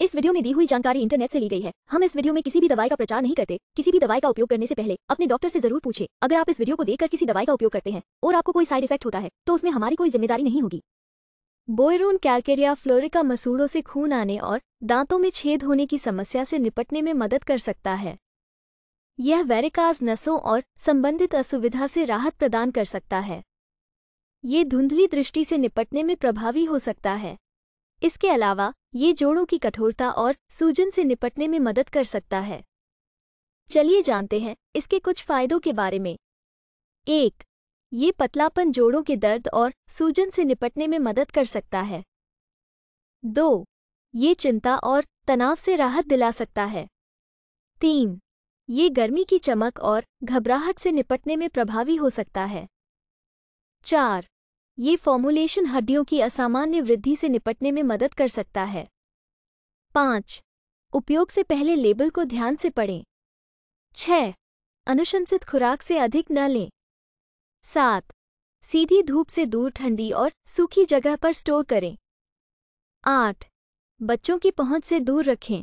इस वीडियो में दी हुई जानकारी इंटरनेट से ली गई है हम इस वीडियो में किसी भी दवाई का प्रचार नहीं करते किसी भी दवाई का उपयोग करने से पहले अपने डॉक्टर से जरूर पूछे अगर आप इस वीडियो को देखकर किसी दवाई का उपयोग करते हैं और आपको कोई साइड इफेक्ट होता है तो उसमें हमारी कोई जिम्मेदारी नहीं होगी बोयरून कैलकेरिया फ्लोरिका मसूड़ों से खून आने और दांतों में छेद होने की समस्या से निपटने में मदद कर सकता है यह वेरिकाज नसों और संबंधित असुविधा से राहत प्रदान कर सकता है ये धुंधली दृष्टि से निपटने में प्रभावी हो सकता है इसके अलावा ये जोड़ों की कठोरता और सूजन से निपटने में मदद कर सकता है चलिए जानते हैं इसके कुछ फायदों के बारे में एक ये पतलापन जोड़ों के दर्द और सूजन से निपटने में मदद कर सकता है दो ये चिंता और तनाव से राहत दिला सकता है तीन ये गर्मी की चमक और घबराहट से निपटने में प्रभावी हो सकता है चार ये फॉर्मुलेशन हड्डियों की असामान्य वृद्धि से निपटने में मदद कर सकता है पाँच उपयोग से पहले लेबल को ध्यान से पढ़ें छः अनुशंसित खुराक से अधिक न लें सात सीधी धूप से दूर ठंडी और सूखी जगह पर स्टोर करें आठ बच्चों की पहुंच से दूर रखें